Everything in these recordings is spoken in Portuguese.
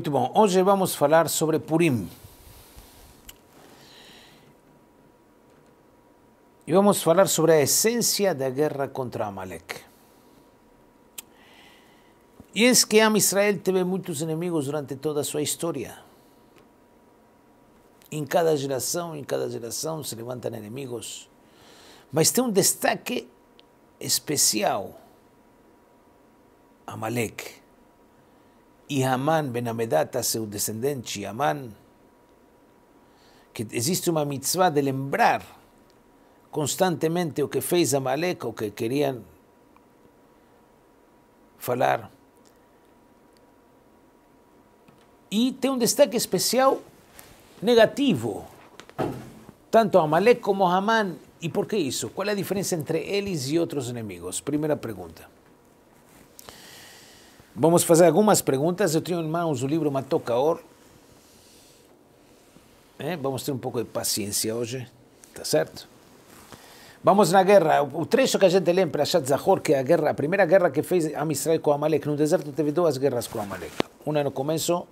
Muy bom, hoje vamos hablar sobre Purim. Y vamos a hablar sobre esencia de la guerra contra Amalek. Y es que Am Israel teve muchos enemigos durante toda su historia. En cada generación, en cada generación se levantan enemigos. Mas tem un destaque especial: Amalek y Hamán ben Amedata, su y Hamán, que existe una mitzvah de lembrar constantemente lo que fez Amalek o que querían hablar. Y tiene un destaque especial negativo, tanto Amalek como Hamán. ¿Y por qué hizo? ¿Cuál es la diferencia entre ellos y otros enemigos? Primera pregunta. Vamos fazer algumas perguntas. Eu tenho em mãos o livro Matocaor. É, eh, vamos ter um pouco de paciência hoje, tá certo? Vamos na guerra. O trecho que a gente lembra, Shad Zahor, que é a, guerra, a primeira guerra que fez a com Amalek. No deserto teve duas guerras com Amalek. Uma no começo,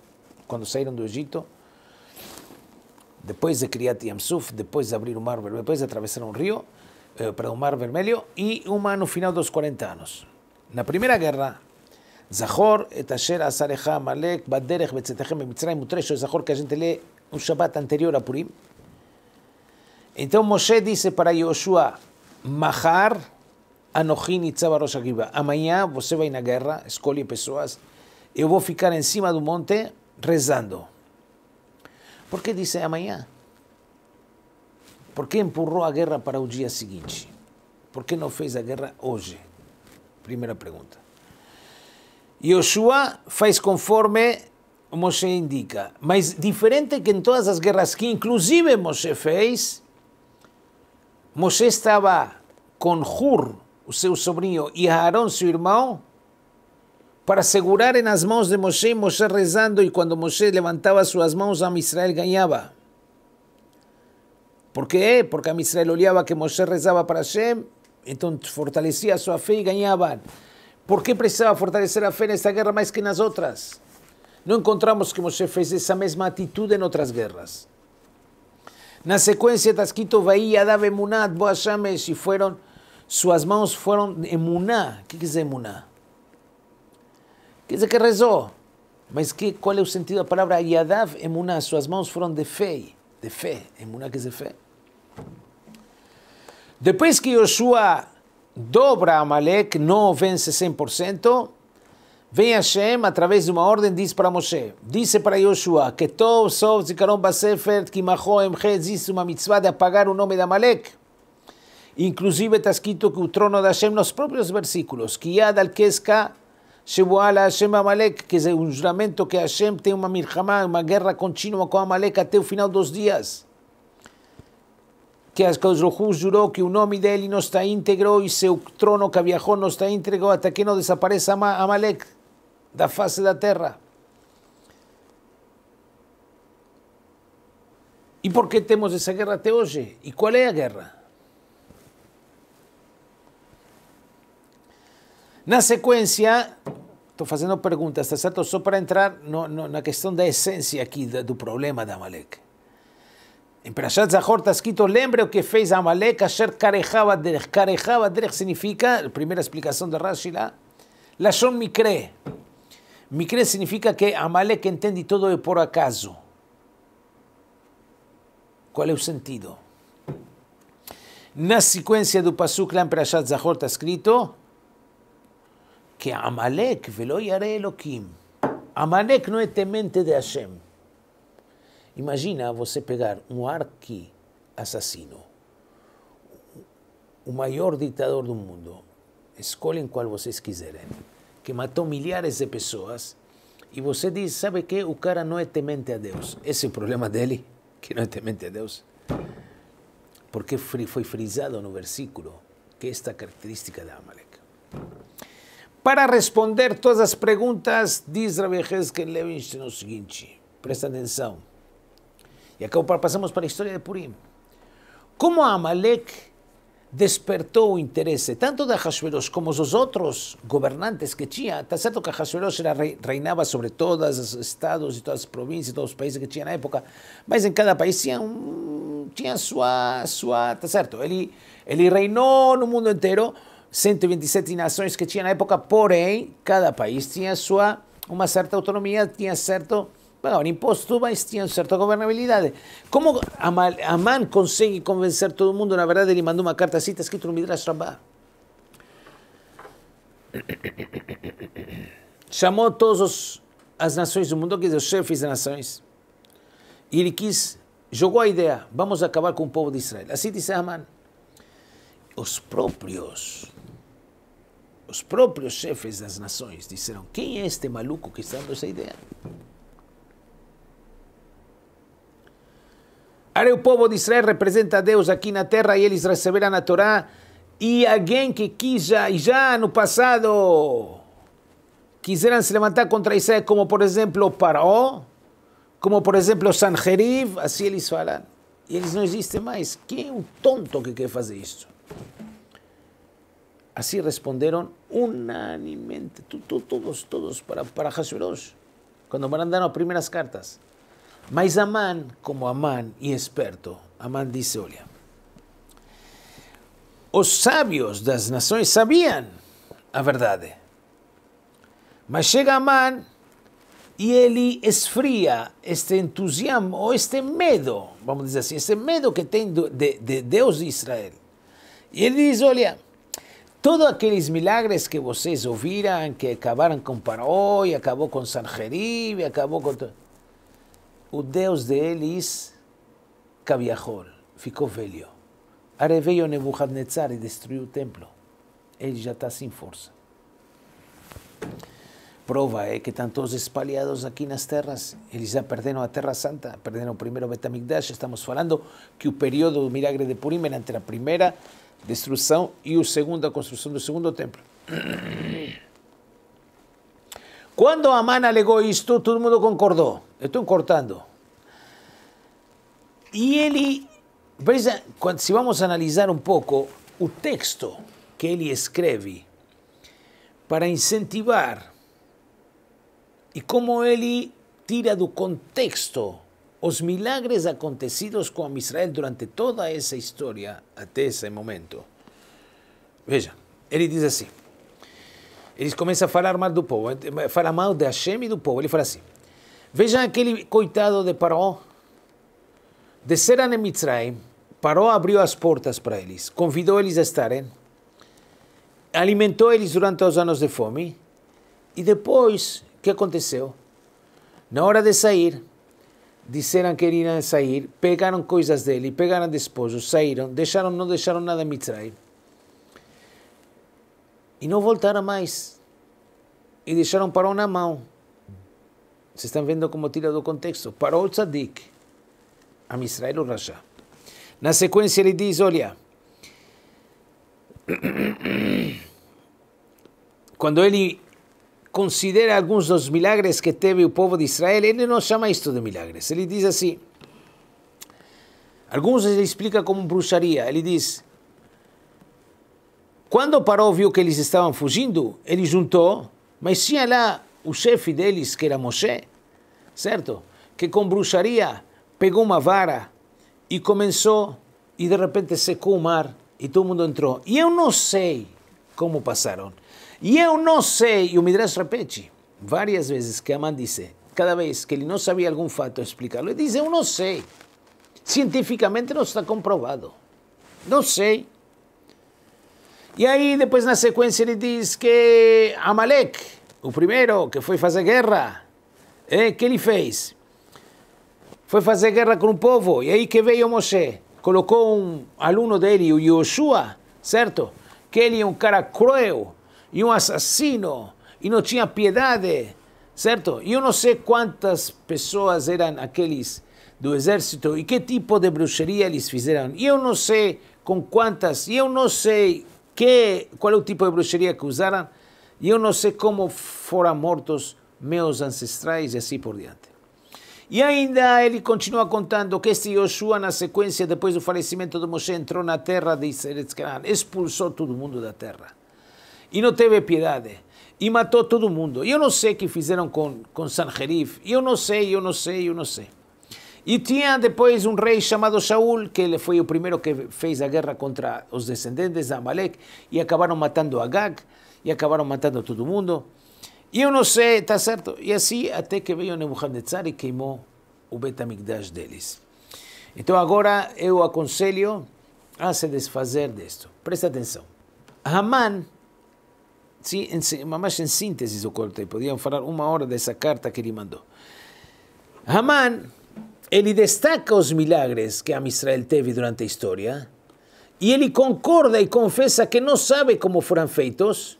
quando saíram do Egito, depois de criar Yamsuf, depois de abrir o Mar Vermelho, depois de atravessar um rio, eh, para o Mar Vermelho, e uma no final dos 40 anos. Na primeira guerra, זכור את אשר עשה לך עמלק בדרך בצאתכם ממצרים ותרשו זכור כג'נטלה un Shabbat anterior a Purim. Entonces Moshe dice para Joshua, Mahar Anojín y Rosh amanhã você vai na guerra, escolhe pessoas, eu vou ficar em cima do monte rezando. Por que disse amanhã? Por que empurrou a guerra para o dia seguinte? Por que não fez a guerra hoje? Primeira pergunta. Yoshua faz conforme Moshe indica, mas diferente que em todas as guerras que inclusive Moshe fez, Moshe estava com Hur, o seu sobrinho, e Aaron, seu irmão, para segurar as mãos de Moshe, Moshe rezando, e quando Moshe levantava suas mãos, a Israel ganhava. Por quê? Porque a Israel olhava que Moshe rezava para Shem, então fortalecia sua fé e ganhavam. ¿Por qué precisaba fortalecer la fe en esta guerra más que en las otras? No encontramos que Moshe fez esa misma actitud en otras guerras. En la secuencia, Tasquito Yadav, Dave Munat, Boashamesh, y fueron, sus manos fueron Emuná. ¿Qué es Emuná? ¿Qué dice que rezó? que, ¿Cuál es el sentido de la palabra Yadav Emuná? Sus manos fueron de fe, de fe, Emuná que es de fe. Después que Josué dobra Amalek, não vence 100%, vem Hashem através de uma ordem, diz para Moshe, disse para Yoshua, que Tov, Sov, Zikaron, Basefer, Kimaho, Emhe, existe uma mitzvah de apagar o nome de Amalek. Inclusive está escrito que o trono de Hashem, nos próprios versículos, que al-Keska, Shebuala Hashem Amalek, que é um juramento que Hashem tem uma mirhamá, uma guerra contínua com Amalek até o final dos dias. que Ascauslojus juró que un hombre de él no está íntegro y e su trono que viajó no está íntegro hasta que no desaparezca Amalek de la fase de la tierra. ¿Y e por qué tenemos esa guerra te hoy? ¿Y e cuál es la guerra? Na secuencia, estoy haciendo preguntas, está certo? Só para entrar no, no, na questão de esencia aquí del problema de Amalek. Em Perashat Zahor está escrito, lembre o que fez Amalek, Asher Karejava Derech. Karejava Derech significa, a primeira explicação de Rashi lá, Lashon Mikre. Mikre significa que Amalek entende tudo por acaso. Qual é o sentido? Na sequência do Pasuk lá em Perashat Zahor está escrito que Amalek velo yare Elohim. Amalek não é temente de Hashem. Imagina você pegar um arqui-assassino, o maior ditador do mundo, escolhem qual vocês quiserem, que matou milhares de pessoas, e você diz, sabe que o cara não é temente a Deus. Esse é o problema dele, que não é temente a Deus. Porque foi frisado no versículo que é esta característica da Amalek. Para responder todas as perguntas, diz Rabbi Hezkel Levinstein o seguinte, presta atenção. E acá passamos para a história de Purim. Como Amalek despertou o interesse tanto de Ahasveros como dos outros governantes que tinha. Está certo que Ahasveros reinava sobre todos os estados e todas as províncias, todos os países que tinha na época, mas em cada país tinha, tinha sua, sua... Está certo, ele, ele reinou no mundo inteiro, 127 nações que tinha na época, porém, cada país tinha sua uma certa autonomia, tinha certo pagaba un imposto, mas tinha certa governabilidade. Como Amán consegue convencer todo mundo? Na verdade, ele mandou uma carta assim, está escrito no Midrash Rabbah. Chamou todas as nações do mundo, que os chefes das nações, e ele quis, jogou a ideia, vamos acabar com o povo de Israel. Assim disse Amán. Os próprios os próprios chefes das nações disseram: quem é este maluco que está dando essa ideia? Aí o povo de Israel representa a Deus aqui na terra e eles receberam a Torá. E alguém que quis já, já no passado quiseram se levantar contra Israel, como por exemplo Paró, como por exemplo Sanjeriv, assim eles falaram. E eles não existem mais. Quem é o tonto que quer fazer isso? Assim responderam unanimemente, todos, todos, para, para Hashverosh, quando mandaram as primeiras cartas. Mas Amán, como Amán y experto, Amán dice, olha, os sábios das nações sabían la verdade. Mas chega Amán y ele esfría este entusiasmo, o este medo, vamos decir así, este medo que tem de, Dios de Israel. Y él dice, olha, todos aquellos milagres que vocês ouviram, que acabaron con Paró, y acabou com Sanjerib, acabó acabou com... o Deus deles, Caviahor, ficou velho. Aí veio Nebuchadnezzar e destruiu o templo. Ele já está sem força. Prova é que estão todos espalhados aqui nas terras. Eles já perderam a Terra Santa, perderam o primeiro Betamigdash. Estamos falando que o período do milagre de Purim era entre a primeira destruição e o segundo, a construção do segundo templo. Cuando Amán alegó esto, todo el mundo concordó. Estoy cortando. Y él, si vamos a analizar un poco el texto que él escribe para incentivar y cómo él tira del contexto los milagres acontecidos con Israel durante toda esa historia hasta ese momento. Veja, él dice así. eles começam a falar mal do povo, eh, eh, fala mal de Hashem e do povo. Ele fala assim: Vejam aquele coitado de Paró. Desceram em Mitzrayim, Paró abriu as portas para eles, convidou eles a estarem, alimentou eles durante os anos de fome, e depois, o que aconteceu? Na hora de sair, disseram que iriam sair, pegaram coisas dele, pegaram despojos, saíram, deixaram, não deixaram nada em Mitzrayim. E não voltaram mais. E deixaram Parou na mão. Vocês estão vendo como tira do contexto. Parou o tzadik. A Israel o Rajá. Na sequência ele diz, olha... Quando ele considera alguns dos milagres que teve o povo de Israel, ele não chama isto de milagres. Ele diz assim: alguns ele explica como bruxaria. Ele diz: Cuando Paró viu que eles estavam fugindo, él juntó, mas tinha lá o chefe deles, que era Moshe, cierto? Que con brujería pegó una vara y comenzó, y de repente secó o mar y todo mundo entró. Y yo no sé cómo pasaron. Y yo no sé, y o Midrash varias várias que Aman dice, cada vez que él no sabía algún fato explicarlo. Dice dice, yo Eu sé. sei. Cientificamente no está comprobado. No sé. E aí, depois, na sequência, ele diz que Amalek, o primeiro que foi fazer guerra, é, que ele fez? Foi fazer guerra com o povo. E aí que veio Moshe. Colocou um aluno dele, o Yoshua, certo? Que ele é um cara cruel e um assassino e não tinha piedade, certo? E eu não sei quantas pessoas eram aqueles do exército e que tipo de bruxaria eles fizeram. E eu não sei com quantas, e eu não sei que, qual é o tipo de bruxaria que usaram, e eu não sei como foram mortos meus ancestrais e assim por diante. E ainda ele continua contando que este Yoshua, na sequência, depois do falecimento de Moshe, entrou na terra de Israel, expulsou todo mundo da terra. E não teve piedade. E matou todo mundo. Eu não sei o que fizeram com, com Sanherif. Eu não sei, eu não sei, eu não sei. E tinha depois um rei chamado Saul que ele foi o primeiro que fez a guerra contra os descendentes de Amalek, e acabaram matando Agag, e acabaram matando todo mundo. E eu não sei, está certo? E assim até que veio Nebuchadnezzar e queimou o Betamigdash deles. Então agora eu aconselho a se desfazer disto. Presta atenção. Haman, sim, em, mas em síntese eu corte podiam falar uma hora dessa carta que ele mandou. Haman y destaca los milagres que a Israel teve durante la historia. Y y concorda y confesa que no sabe cómo fueron feitos,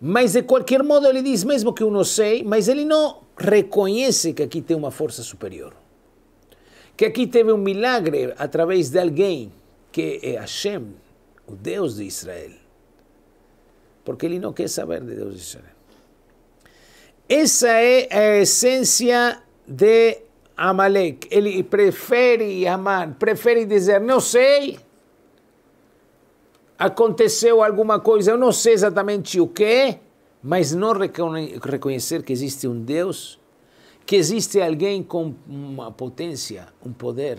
mas de cualquier modo ele dice, mesmo que uno se sei, mas ele no reconoce que aquí tiene una fuerza superior. Que aquí teve un milagre través de alguien que es Hashem, el Dios de Israel. Porque y no quiere saber de Dios de Israel. Esa es la esencia de Amalek, ele prefere amar, prefere dizer, não sei, aconteceu alguma coisa, eu não sei exatamente o que, mas não reconhecer que existe um Deus, que existe alguém com uma potência, um poder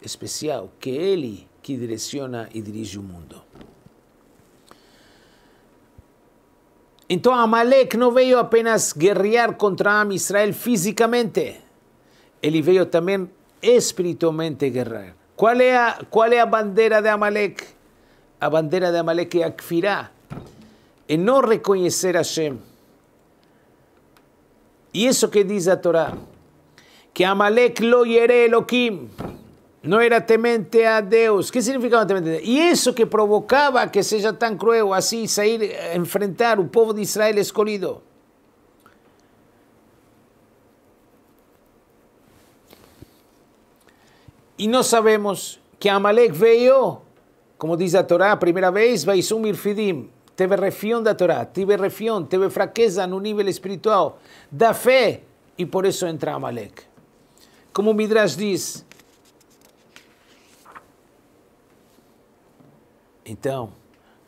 especial, que ele que direciona e dirige o mundo. Então Amalek não veio apenas guerrear contra Israel fisicamente, ele veio también espiritualmente guerrear. ¿Cuál es la bandera de Amalek A bandera de Amalek é a en no reconocer a Hashem. ¿Y eso que dice a Torá, que Amalek lo yere Elohim, no era temente a Dios. ¿Qué significaba temente a Dios? Y eso que provocaba que sea tan cruel así salir enfrentar un pueblo de Israel escolhido. e nós sabemos que Amalek veio, como diz a Torá, primeira vez, vai sumir fidim. Teve refião da Torá, teve refião, teve fraqueza no nível espiritual, da fé, e por isso entra Amalek. Como o Midrash diz. Então,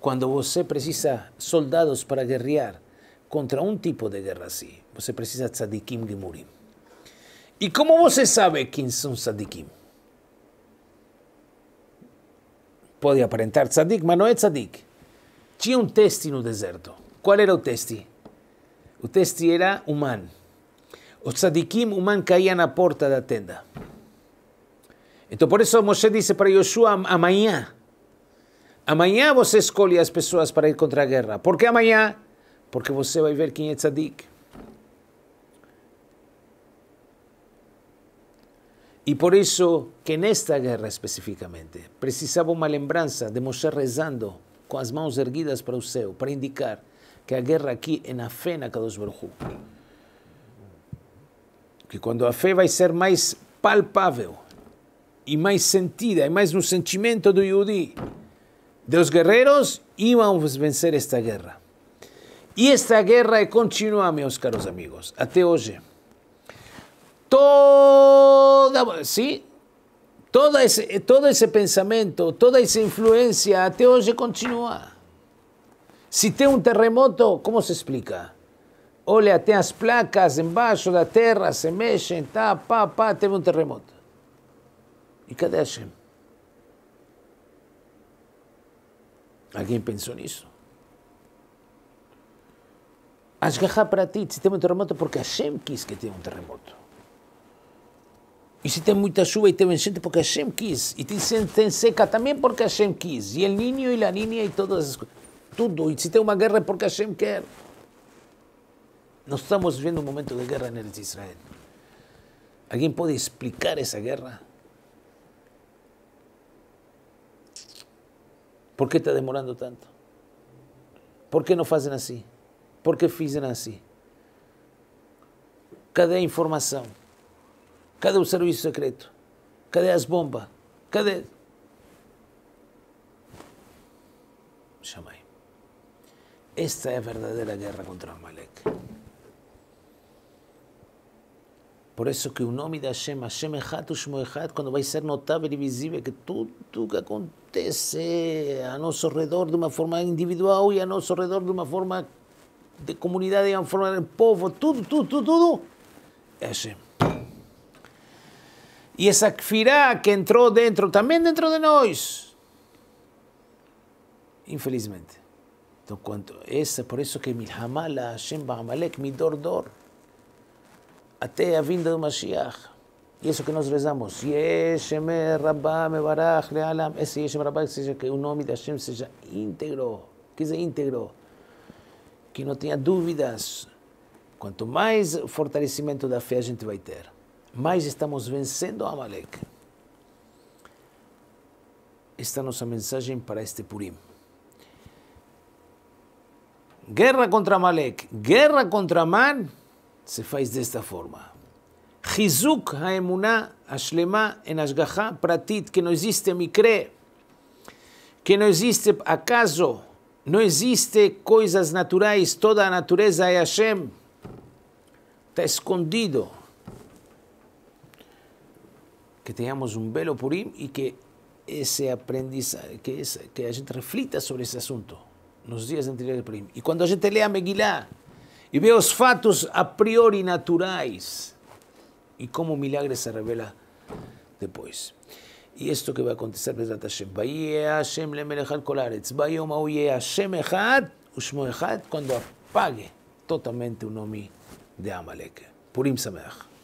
quando você precisa soldados para guerrear contra um tipo de guerra assim, você precisa tzadikim gimurim. E como você sabe quem são tzadikim? pode aparentar tzadik, mas não é tzadik. Tinha um teste no deserto. Qual era o teste? O teste era humano. O tzadikim, humano, caía na porta da tenda. Então, por isso, Moshe disse para Yoshua, amanhã, amanhã você escolhe as pessoas para ir contra a guerra. Por que amanhã? Porque você vai ver quem é tzadik. E por isso que nesta guerra especificamente precisava uma lembrança de Moshe rezando com as mãos erguidas para o céu, para indicar que a guerra aqui é na fé na Kadosh Baruch Que quando a fé vai ser mais palpável e mais sentida, e mais no sentimento do Yudi, dos guerreiros, íamos vencer esta guerra. E esta guerra é continua, meus caros amigos, até hoje. toda, ¿sí? Todo ese, todo ese pensamiento, toda esa influencia te oye continúa Si tiene un terremoto, ¿cómo se explica? Olha, te as placas de la tierra se mueven ta, pa, un tiene un terremoto. qué ¿alguien Hashem? pensó eso? eso Ashgaha para ti, si tiene un terremoto, porque Hashem quis que tiene un terremoto si tem muita chuva e tem enchente porque Hashem quis. E se tem seca también porque Hashem quis. Y el niño y la niña y todas las cosas. Tudo. E se tem una guerra porque Hashem quer. Nos estamos vivendo un momento de guerra en de Israel. ¿Alguien puede explicar esa guerra? Por qué está demorando tanto? Por qué no hacen así? Por qué fizeram assim? Cadê a Cadê o serviço secreto? Cadê as bombas? Cadê? Chamei. Esta é a verdadeira guerra contra Amalek. Por isso que o nome da Hashem, Hashem Echad, Shmo Echad, quando vai ser notável e visível que tudo que acontece a nosso redor de uma forma individual e a nosso redor de uma forma de comunidade, de uma forma de povo, tudo, tudo, tudo, tudo, é Hashem. E essa kfirá que entrou dentro, também dentro de nós. Infelizmente. Então, quanto essa, por isso que Milhamala, Hashem Ba'amalek, Midor Dor, até a vinda do Mashiach. E isso que nós rezamos, Yeshem Rabbah Mebarach Le'alam, esse Yeshem Rabbah, seja que o nome de Hashem seja íntegro, que seja íntegro, que não tenha dúvidas. Quanto mais fortalecimento da fé a gente vai ter. Mais estamos vencendo a Amalek. Esta é a nossa mensagem para este Purim. Guerra contra Amalek, guerra contra Man, se faz desta forma. Chizuk haemuná ashlema en ashgaha pratit, que não existe micré, que não existe acaso, não existe coisas naturais, toda a natureza é Hashem. Está escondido que tengamos un velo Purim y que ese aprendizaje, que, es, que la gente reflita sobre ese asunto los días anteriores del Purim. Y cuando la gente lea Megilá y vea los fatos a priori naturais y cómo milagres se revela después. Y esto que va a acontecer, desde Hashem. Hashem le Hashem echad, ushmo echad, cuando apague totalmente un omi de Amalek. Purim Sameach.